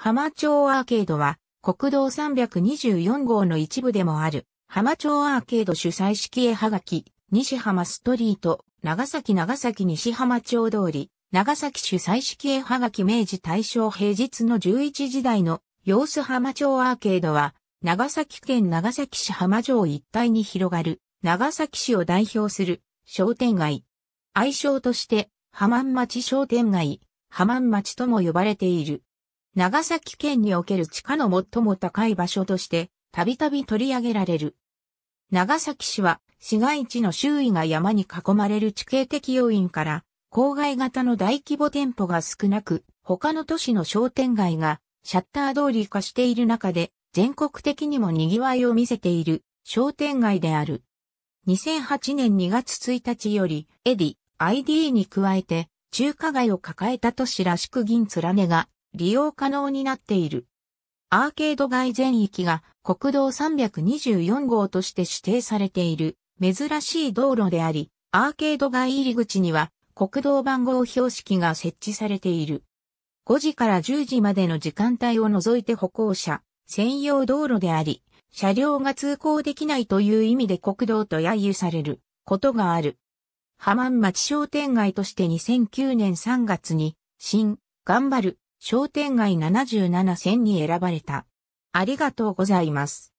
浜町アーケードは国道324号の一部でもある浜町アーケード主催式絵はがき西浜ストリート長崎長崎西浜町通り長崎主催式絵はがき明治大正平日の11時台の様子浜町アーケードは長崎県長崎市浜城一帯に広がる長崎市を代表する商店街。愛称として浜町商店街、浜町とも呼ばれている。長崎県における地下の最も高い場所として、たびたび取り上げられる。長崎市は、市街地の周囲が山に囲まれる地形的要因から、郊外型の大規模店舗が少なく、他の都市の商店街がシャッター通り化している中で、全国的にも賑わいを見せている商店街である。2008年2月1日より、エディ、ID に加えて、中華街を抱えた都市らしく銀連ねが利用可能になっている。アーケード街全域が国道324号として指定されている珍しい道路であり、アーケード街入り口には国道番号標識が設置されている。5時から10時までの時間帯を除いて歩行者、専用道路であり、車両が通行できないという意味で国道と揶揄されることがある。浜満町商店街として2009年3月に、新、頑張る商店街77選に選ばれた。ありがとうございます。